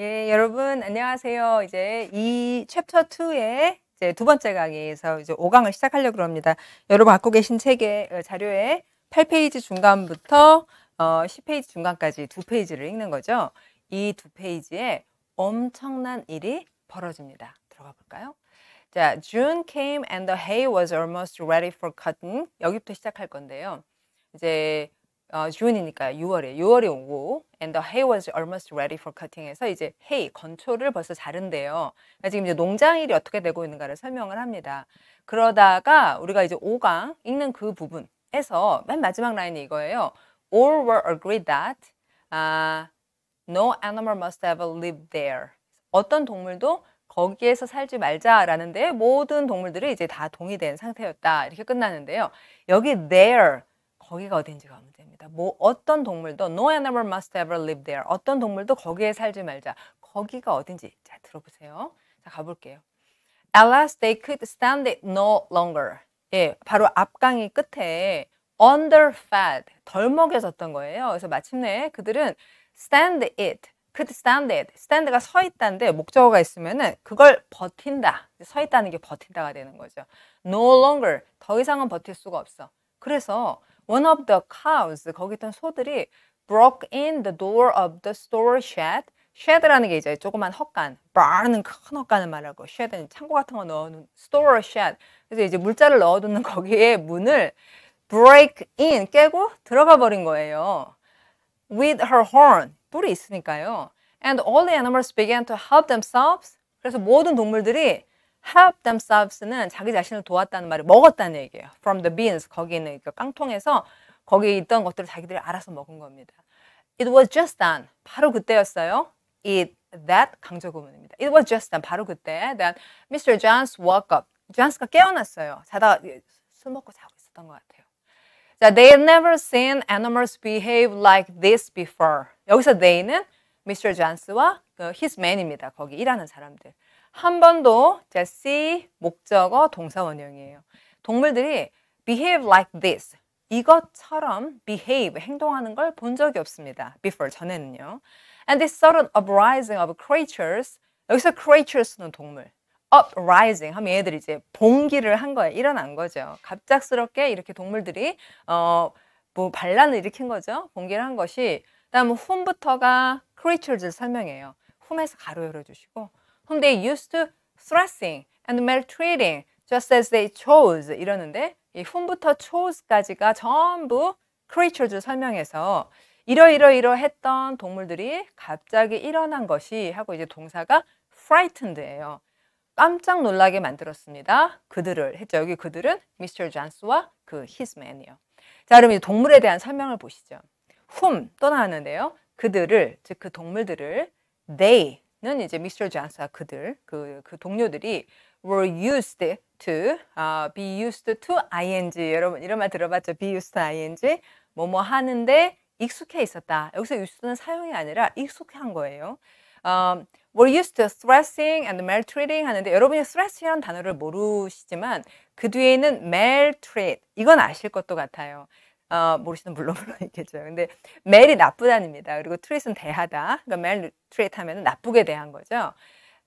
예, 여러분 안녕하세요. 이제 이 챕터 2의 이제 두 번째 강의에서 이제 5강을 시작하려고 합니다. 여러분 갖고 계신 책의 어, 자료에 8페이지 중간부터 어, 10페이지 중간까지 두 페이지를 읽는 거죠. 이 두 페이지에 엄청난 일이 벌어집니다. 들어가 볼까요? 자, June came and the hay was almost ready for cotton. 여기부터 시작할 건데요. 이제 어, June이니까 6월에 6월에 오고 and the hay was almost ready for cutting에서 이제 hay 건초를 벌써 자른대요. 그러니까 지금 이제 농장일이 어떻게 되고 있는가를 설명을 합니다. 그러다가 우리가 이제 5강 읽는 그 부분에서 맨 마지막 라인이 이거예요. All were agreed that uh, no animal must ever live there. 어떤 동물도 거기에서 살지 말자라는데 모든 동물들이 이제 다 동의된 상태였다. 이렇게 끝나는데요. 여기 there 거기가 어딘지가 없는 있습니다. 뭐 어떤 동물도 no animal must ever live there. 어떤 동물도 거기에 살지 말자. 거기가 어딘지 자 들어보세요. 자 가볼게요. Alas, they could stand it no longer. 예, 바로 앞강의 끝에 underfed, 덜 먹여졌던 거예요. 그래서 마침내 그들은 stand it, could stand it, stand가 서 있다인데 목적어가 있으면은 그걸 버틴다, 서 있다는 게 버틴다가 되는 거죠. no longer, 더 이상은 버틸 수가 없어. 그래서 One of the cows, 거기 있던 소들이 broke in the door of the store shed. shed라는 게 이제 조그만 헛간, bar는 큰 헛간을 말하고 shed는 창고 같은 거 넣어놓은 store shed. 그래서 이제 물자를 넣어두는 거기에 문을 break in 깨고 들어가 버린 거예요. With her horn 뿔이 있으니까요. And all the animals began to help themselves. 그래서 모든 동물들이 help themselves는 자기 자신을 도왔다는 말이 먹었다는 얘기예요. From the beans 거기 있는 그 깡통에서 거기 있던 것들을 자기들이 알아서 먹은 겁니다. It was just then 바로 그때였어요. It that 강조 구문입니다. It was just then 바로 그때 that Mr. Johns woke up. 존스가 깨어났어요. 자다가 술 먹고 자고 있었던 것 같아요. 자, they had never seen animals behave like this before. 여기서 they는 Mr. 존스와 그 his men입니다. 거기 일하는 사람들. 한 번도 제시 목적어 동사 원형이에요. 동물들이 behave like this 이것처럼 behave 행동하는 걸 본 적이 없습니다. before 전에는요. And this sudden uprising of creatures 여기서 creatures는 동물 uprising 하면 얘들이 이제 봉기를 한 거예요. 일어난 거죠. 갑작스럽게 이렇게 동물들이 어 뭐 반란을 일으킨 거죠. 봉기를 한 것이 그다음 홈부터가 creatures를 설명해요. 홈에서 가로 열어주시고 whom they used to thrusting and maltreating just as they chose 이러는데 이 whom부터 chose까지가 전부 c r e a t u r e s 설명해서 이러이러이러 했던 동물들이 갑자기 일어난 것이 하고 이제 동사가 frightened예요. 깜짝 놀라게 만들었습니다. 그들을 했죠. 여기 그들은 Mr. Johns와 그 his man이요. 자, 그럼 이 동물에 대한 설명을 보시죠. whom 또 나왔는데요. 그들을 즉 그 동물들을 they 는 이제 미스터 잔스와 그들 그, 그 동료들이 were used to uh, be used to ing 여러분 이런 말 들어봤죠? be used to ing 뭐 뭐 하는데 익숙해 있었다. 여기서 used는 사용이 아니라 익숙한 거예요. Um, were used to stressing and maltreating 하는데 여러분이 stress이라는 단어를 모르시지만 그 뒤에 있는 maltreat 이건 아실 것도 같아요. 어, 모르시는 물론 물론 있겠죠. 근데 멜이 나쁘다입니다. 그리고 트릿은 대하다. 그러니까 멜 트릿 하면 나쁘게 대한 거죠.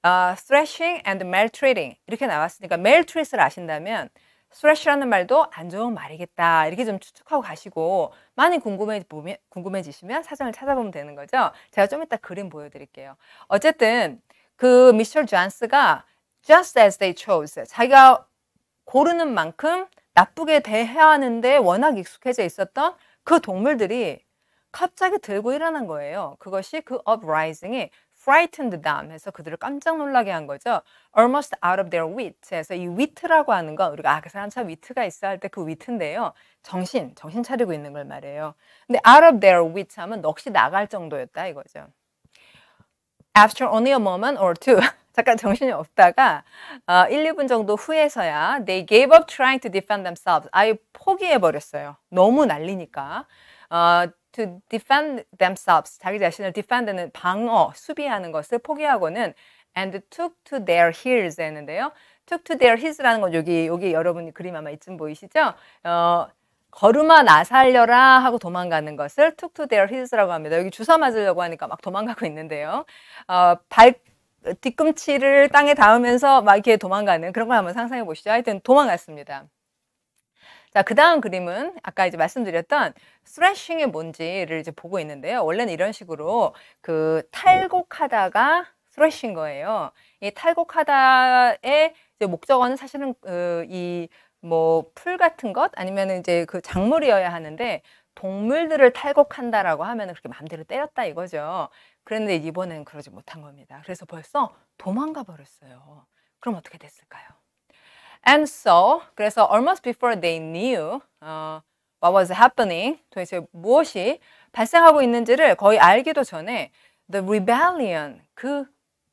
어, thrashing and maltreating 이렇게 나왔으니까 멜 트릿을 아신다면 thrash라는 말도 안 좋은 말이겠다 이렇게 좀 추측하고 가시고 많이 궁금해 보면, 궁금해지시면 사전을 찾아보면 되는 거죠. 제가 좀 이따 그림 보여드릴게요. 어쨌든 그 미셸 존스가 just as they chose 자기가 고르는 만큼 나쁘게 대하는데 해 워낙 익숙해져 있었던 그 동물들이 갑자기 들고 일어난 거예요. 그것이 그 uprising이 frightened them 해서 그들을 깜짝 놀라게 한 거죠. almost out of their wit 해서 이 wit라고 하는 건 우리가 아, 그 사람 참 위트가 있어 할 때 그 위트인데요. 정신, 정신 차리고 있는 걸 말해요. 근데 out of their wit 하면 넋이 나갈 정도였다 이거죠. After only a moment or two 잠깐 정신이 없다가 어, 1, 2분 정도 후에서야 they gave up trying to defend themselves. 아예 포기해 버렸어요. 너무 난리니까. 어, to defend themselves. 자기 자신을 defend는 방어, 수비하는 것을 포기하고는 and took to their heels 했는데요. took to their heels라는 건 여기 여기 여러분 이 그림 아마 이쯤 보이시죠? 어, 걸음아 나살려라 하고 도망가는 것을 took to their heels라고 합니다. 여기 주사 맞으려고 하니까 막 도망가고 있는데요. 어, 발 뒤꿈치를 땅에 닿으면서 막 이렇게 도망가는 그런 걸 한번 상상해 보시죠. 하여튼 도망갔습니다. 자, 그 다음 그림은 아까 이제 말씀드렸던 스트레칭이 뭔지를 이제 보고 있는데요. 원래는 이런 식으로 그 탈곡하다가 스트레칭 거예요. 이 탈곡하다의 목적어는 사실은 그이 뭐풀 같은 것 아니면 이제 그 작물이어야 하는데 동물들을 탈곡한다라고 하면 그렇게 마음대로 때렸다 이거죠. 그런데 이번엔 그러지 못한 겁니다. 그래서 벌써 도망가 버렸어요. 그럼 어떻게 됐을까요? And so, 그래서 almost before they knew uh, what was happening, 도대체 무엇이 발생하고 있는지를 거의 알기도 전에 the rebellion, 그,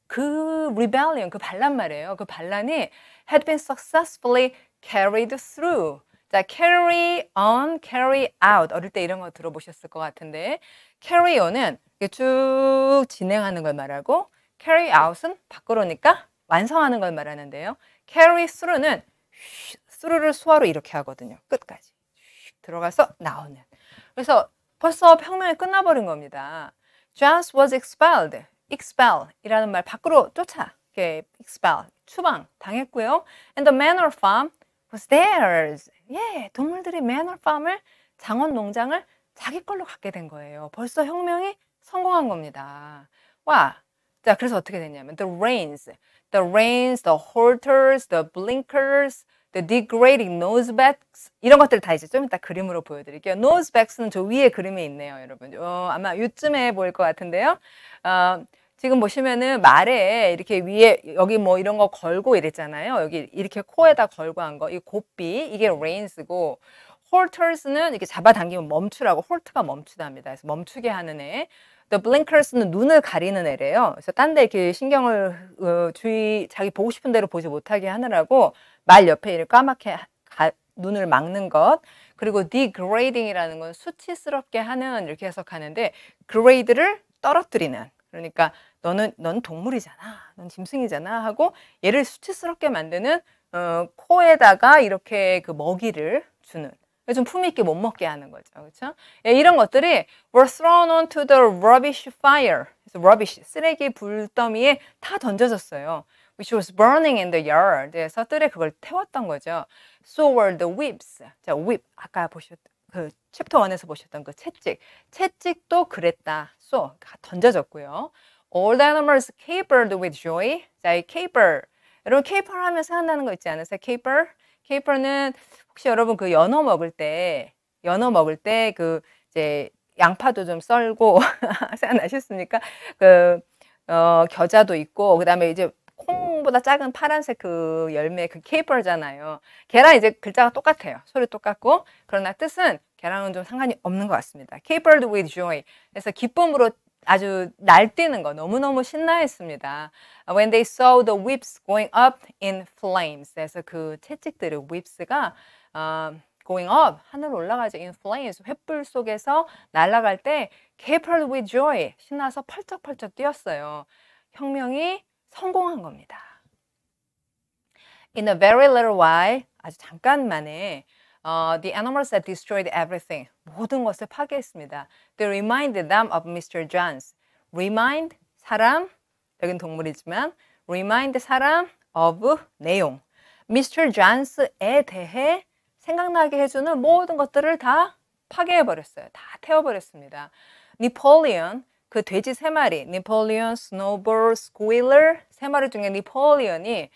그 rebellion, 그 반란 말이에요. 그 반란이 had been successfully carried through. 자, carry on, carry out. 어릴 때 이런 거 들어보셨을 것 같은데 carry on은 쭉 진행하는 걸 말하고 carry out은 밖으로니까 완성하는 걸 말하는데요. carry through는 through를 수화로 이렇게 하거든요. 끝까지 들어가서 나오는. 그래서 벌써 평면이 끝나버린 겁니다. Jones was expelled. expel이라는 말 밖으로 쫓아. 이렇게 expel 추방 당했고요. And the manor farm was t h i r s 예, 동물들이 매너 팜을 장원 농장을 자기 걸로 갖게 된 거예요. 벌써 혁명이 성공한 겁니다. 와. 자, 그래서 어떻게 됐냐면 the rains, the rains, the halters, the blinkers, the degrading n o s e b a c s 이런 것들 다 이제 좀 이따 그림으로 보여드릴게요. n o s e b a c s 는저 위에 그림에 있네요, 여러분. 어, 아마 요쯤에 보일 것 같은데요. 어, 지금 보시면은 말에 이렇게 위에 여기 뭐 이런 거 걸고 이랬잖아요. 여기 이렇게 코에다 걸고 한 거. 이 곱비 이게 r e i n s 고 halters는 이렇게 잡아당기면 멈추라고 홀트가 멈추답니다. 그래서 멈추게 하는 애. The blinkers는 눈을 가리는 애래요. 그래서 딴 데 이렇게 신경을 어, 주의 자기 보고 싶은 대로 보지 못하게 하느라고 말 옆에 이를 까맣게 가, 눈을 막는 것 그리고 degrading이라는 건 수치스럽게 하는 이렇게 해석하는데 grade를 떨어뜨리는 그러니까 너는 넌 동물이잖아, 넌 짐승이잖아 하고 얘를 수치스럽게 만드는 어, 코에다가 이렇게 그 먹이를 주는 좀 품위있게 못 먹게 하는 거죠. 그렇죠? 예, 이런 것들이 were thrown onto the rubbish fire. 그래서 rubbish, 쓰레기 불더미에 다 던져졌어요. which was burning in the yard에서 뜰에 그걸 태웠던 거죠. So were the whips. 자, whip 아까 보셨던 그 챕터 1에서 보셨던 그 채찍. 채찍도 그랬다. So 던져졌고요. All the animals capered with joy. 자, 이 caper. 여러분 caper 하면 생각나는 거 있지 않으세요? caper. caper는 혹시 여러분 그 연어 먹을 때 연어 먹을 때 그 이제 양파도 좀 썰고 생각나셨습니까? 그 어, 겨자도 있고 그다음에 이제 콩보다 작은 파란색 그 열매 그 케이퍼잖아요. 계란 이제 글자가 똑같아요. 소리 똑같고 그러나 뜻은 계란은 좀 상관이 없는 것 같습니다. Capered with joy. 그래서 기쁨으로 아주 날뛰는 거 너무너무 신나했습니다. When they saw the whips going up in flames. 그래서 그 채찍들의 whips가 어, going up 하늘 올라가죠. in flames 횃불 속에서 날아갈 때 capable with joy 신나서 펄쩍펄쩍 뛰었어요. 혁명이 성공한 겁니다. In a very little while 아주 잠깐 만에 u the animals that destroyed everything, 모든 것을 파괴했습니다. They reminded them of Mr. Johns. Remind, 사람, 여긴 동물이지만 remind 사람 of 내용. Mr. Johns에 대해 생각나게 해주는 모든 것들을 다 파괴해버렸어요. 다 태워버렸습니다. Napoleon, 그 돼지 세 마리, Napoleon, Snowball, Squealer 세 마리 중에 Napoleon이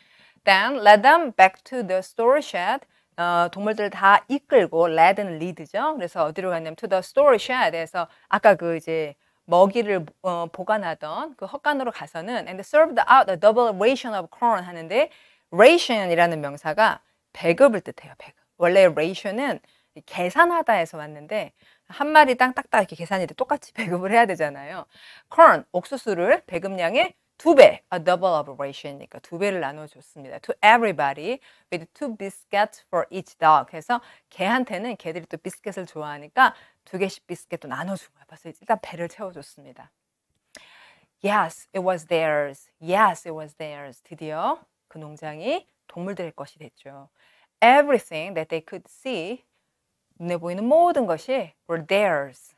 then led them back to the store shed 어, 동물들다 이끌고 레드는 리드죠. 그래서 어디로 갔냐면 to the store shed에서 아까 그 이제 먹이를 어, 보관하던 그 헛간으로 가서는 and served out a double ration of corn 하는데 ration이라는 명사가 배급을 뜻해요. 배급. 원래 ration은 계산하다에서 왔는데 한 마리당 딱딱 이렇게 계산이 돼 똑같이 배급을 해야 되잖아요. corn 옥수수를 배급량에 두 배, a double operation이니까 두 배를 나눠줬습니다. To everybody with two biscuits for each dog. 그래서 개한테는 개들이 또 비스켓을 좋아하니까 두 개씩 비스켓도 나눠주고 그래서 일단 배를 채워줬습니다. Yes, it was theirs. Yes, it was theirs. 드디어 그 농장이 동물들의 것이 됐죠. Everything that they could see, 눈에 보이는 모든 것이 were theirs.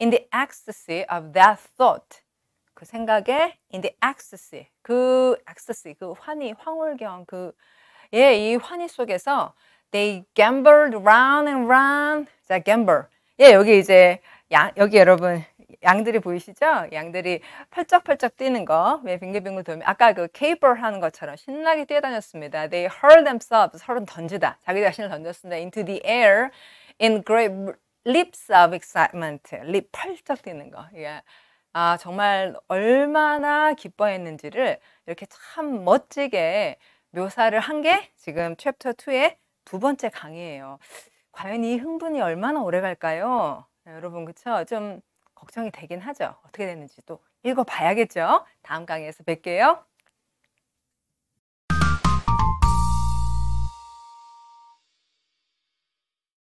In the ecstasy of that thought, 그 생각에 in the ecstasy 그 ecstasy 그 환희 황홀경 그 예 이 환희 속에서 they gambled round and round 자 gamble 예 여기 이제 양 여기 여러분 양들이 보이시죠? 양들이 펄쩍펄쩍 뛰는 거. 왜 빙글빙글 돌면 아까 그 케이블 하는 것처럼 신나게 뛰어다녔습니다. They hurl themselves 서로 던지다. 자기 자신을 던졌습니다. Into the air in great leaps of excitement. 립 펄쩍 뛰는 거. 예. Yeah. 아, 정말 얼마나 기뻐했는지를 이렇게 참 멋지게 묘사를 한 게 지금 챕터 2의 두 번째 강의예요. 과연 이 흥분이 얼마나 오래 갈까요? 네, 여러분, 그쵸? 좀 걱정이 되긴 하죠. 어떻게 됐는지또 읽어봐야겠죠? 다음 강의에서 뵐게요.